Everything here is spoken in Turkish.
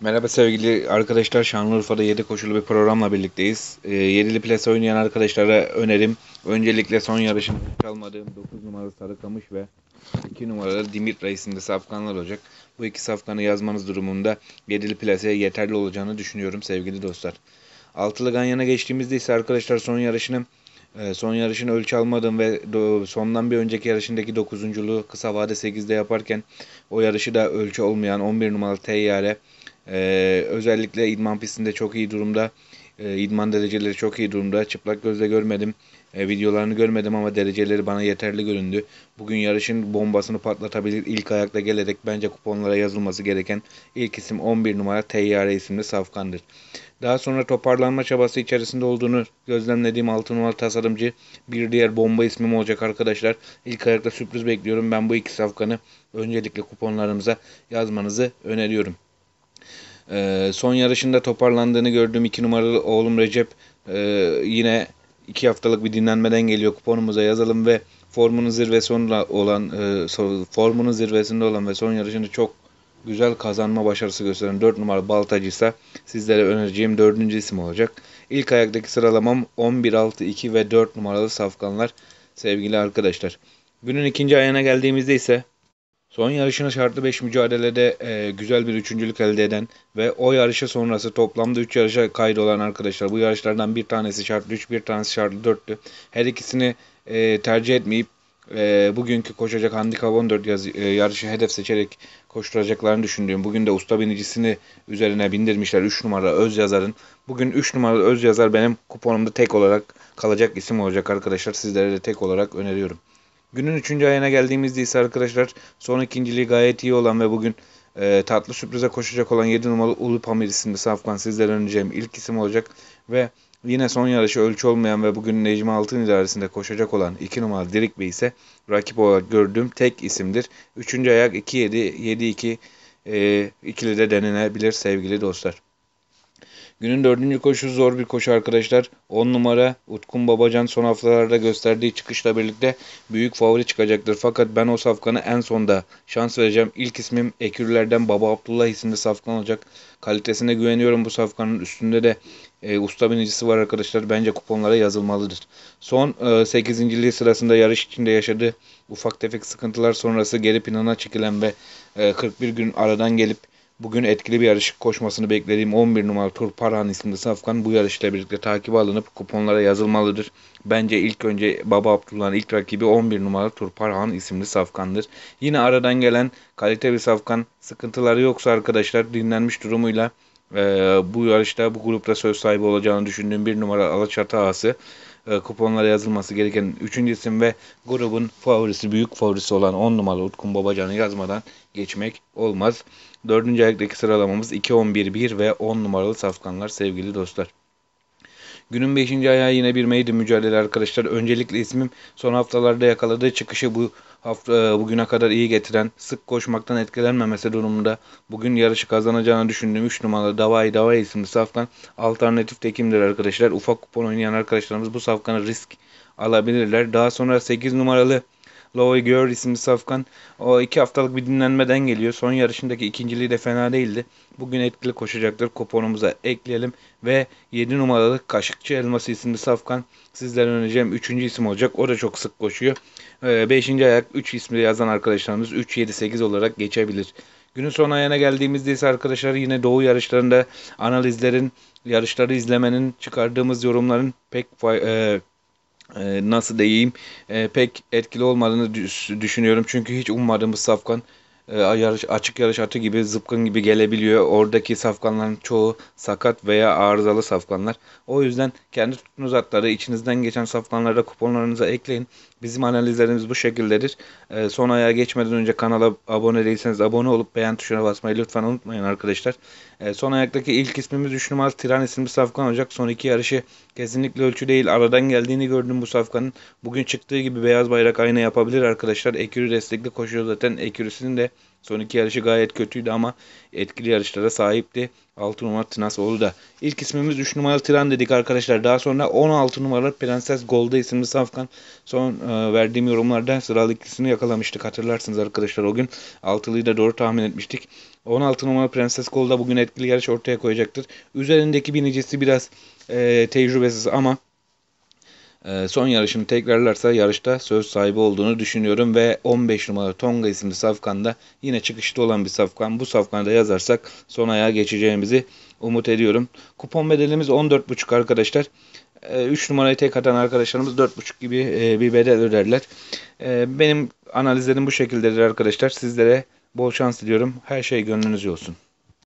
Merhaba sevgili arkadaşlar. Şanlıurfa'da 7 koşulu bir programla birlikteyiz. E, Yedili plase oynayan arkadaşlara önerim. Öncelikle son yarışın çalmadığım 9 numaralı Sarıkamış ve 2 numaralı Dimitra isimli safkanlar olacak. Bu iki safkanı yazmanız durumunda Yedili plaseye yeterli olacağını düşünüyorum sevgili dostlar. Altılı Ganyan'a geçtiğimizde ise arkadaşlar son yarışını e, son yarışın ölçü almadım ve sondan bir önceki yarışındaki 9.luğu kısa vade 8'de yaparken o yarışı da ölçü olmayan 11 numaralı Teyyare ee, özellikle idman pistinde çok iyi durumda. Ee, idman dereceleri çok iyi durumda. Çıplak gözle görmedim. E, videolarını görmedim ama dereceleri bana yeterli göründü. Bugün yarışın bombasını patlatabilir ilk ayakla gelerek bence kuponlara yazılması gereken ilk isim 11 numara Teyyare isimli Safkan'dır. Daha sonra toparlanma çabası içerisinde olduğunu gözlemlediğim 6 numaralı tasarımcı bir diğer bomba ismim olacak arkadaşlar. İlk ayakta sürpriz bekliyorum. Ben bu iki Safkan'ı öncelikle kuponlarımıza yazmanızı öneriyorum. E, son yarışında toparlandığını gördüğüm 2 numaralı oğlum Recep e, yine 2 haftalık bir dinlenmeden geliyor kuponumuza yazalım ve formunun zirvesi olan e, formunun zirvesinde olan ve son yarışında çok güzel kazanma başarısı gösteren 4 numaralı Baltacı ise sizlere önereceğim 4. isim olacak. İlk ayaktaki sıralamam 11, 6, 2 ve 4 numaralı safkanlar sevgili arkadaşlar. Günün ikinci ayağına geldiğimizde ise Son yarışına şartlı 5 mücadelede e, güzel bir üçüncülük elde eden ve o yarışı sonrası toplamda 3 yarışa kaydolan arkadaşlar. Bu yarışlardan bir tanesi şartlı 3, bir tanesi şartlı 4'tü. Her ikisini e, tercih etmeyip e, bugünkü koşacak handikap 14 yaz, e, yarışı hedef seçerek koşturacaklarını düşündüğüm. Bugün de usta binicisini üzerine bindirmişler 3 numara öz yazarın. Bugün 3 numara öz yazar benim kuponumda tek olarak kalacak isim olacak arkadaşlar. Sizlere de tek olarak öneriyorum. Günün üçüncü ayına geldiğimizde ise arkadaşlar son ikinciliği gayet iyi olan ve bugün e, tatlı sürprize koşacak olan 7 numaralı Ulu Pamir isimli Safkan sizlere öneceğim ilk isim olacak ve yine son yarışı ölçü olmayan ve bugün Necmi Altın idaresinde koşacak olan 2 numaralı Dirik Bey ise rakip olarak gördüğüm tek isimdir. Üçüncü ayak 2-7, 7-2 e, ikili de denenebilir sevgili dostlar. Günün dördüncü koşu zor bir koşu arkadaşlar. 10 numara Utkun Babacan son haftalarda gösterdiği çıkışla birlikte büyük favori çıkacaktır. Fakat ben o safkanı en sonda şans vereceğim. İlk ismim Ekürler'den Baba Abdullah isimli safkan olacak. Kalitesine güveniyorum bu safkanın. Üstünde de e, usta binicisi var arkadaşlar. Bence kuponlara yazılmalıdır. Son e, 8. sırasında yarış içinde yaşadığı ufak tefek sıkıntılar sonrası geri plana çekilen ve e, 41 gün aradan gelip Bugün etkili bir yarış koşmasını beklediğim 11 numaralı Tur Parhan isimli safkan bu yarışla birlikte takip alınıp kuponlara yazılmalıdır. Bence ilk önce Baba Abdullah'ın ilk rakibi 11 numaralı Tur Parhan isimli safkandır. Yine aradan gelen kalite bir safkan sıkıntıları yoksa arkadaşlar dinlenmiş durumuyla e, bu yarışta bu grupta söz sahibi olacağını düşündüğüm bir numara Alaçatı ağası e, kuponlara yazılması gereken 3. isim ve grubun favorisi, büyük favorisi olan 10 numaralı Utkun Babacan'ı yazmadan geçmek olmaz. 4. ayaktaki sıralamamız 2-11-1 ve 10 numaralı safkanlar sevgili dostlar. Günün 5. ayağı yine bir meydan mücadele arkadaşlar. Öncelikle ismim son haftalarda yakaladığı çıkışı bu hafta e, bugüne kadar iyi getiren, sık koşmaktan etkilenmemesi durumunda bugün yarışı kazanacağını düşündüğüm 3 numaralı Davay Davay isimli safkan alternatif tekimdir arkadaşlar. Ufak kupon oynayan arkadaşlarımız bu safkanı risk alabilirler. Daha sonra 8 numaralı Lowy Gör isimli safkan o iki haftalık bir dinlenmeden geliyor. Son yarışındaki ikinciliği de fena değildi. Bugün etkili koşacaktır. Kuponumuza ekleyelim ve 7 numaralı Kaşıkçı Elması isimli safkan sizlere önereceğim 3. isim olacak. O da çok sık koşuyor. 5. Ee, ayak 3 ismi yazan arkadaşlarımız 3-7-8 olarak geçebilir. Günün son ayağına geldiğimizde ise arkadaşlar yine doğu yarışlarında analizlerin, yarışları izlemenin, çıkardığımız yorumların pek e, ee, nasıl diyeyim ee, pek etkili olmadığını düşünüyorum. Çünkü hiç ummadığımız safkan e, yarış, açık yarış atı gibi zıpkın gibi gelebiliyor. Oradaki safkanların çoğu sakat veya arızalı safkanlar. O yüzden kendi tutunuz atları içinizden geçen safkanlara kuponlarınıza ekleyin. Bizim analizlerimiz bu şekildedir. E, son ayağa geçmeden önce kanala abone değilseniz abone olup beğen tuşuna basmayı lütfen unutmayın arkadaşlar. E, son ayaktaki ilk ismimiz 3 numaralı Tiran isimli Safkan olacak. Son iki yarışı kesinlikle ölçü değil. Aradan geldiğini gördüm bu Safkan'ın. Bugün çıktığı gibi beyaz bayrak ayna yapabilir arkadaşlar. Ekürü destekli koşuyor zaten. Ekürüsünün de Son iki yarışı gayet kötüydü ama etkili yarışlara sahipti. 6 numara Tınasoğlu da. İlk ismimiz 3 numaralı Tran dedik arkadaşlar. Daha sonra 16 numaralı Prenses Golda isimli Safkan. Son e, verdiğim yorumlarda sıralı ikisini yakalamıştık. Hatırlarsınız arkadaşlar o gün. Altılıyı da doğru tahmin etmiştik. 16 numaralı Prenses Golda bugün etkili yarış ortaya koyacaktır. Üzerindeki binicisi biraz e, tecrübesiz ama ee, son yarışını tekrarlarsa yarışta söz sahibi olduğunu düşünüyorum ve 15 numara Tonga isimli safkanda yine çıkışta olan bir safkan. Bu safkanı yazarsak son ayağa geçeceğimizi umut ediyorum. Kupon bedelimiz 14.5 arkadaşlar. 3 ee, numarayı tek atan arkadaşlarımız 4.5 gibi e, bir bedel öderler. Ee, benim analizlerim bu şekildedir arkadaşlar. Sizlere bol şans diliyorum. Her şey gönlünüzce olsun.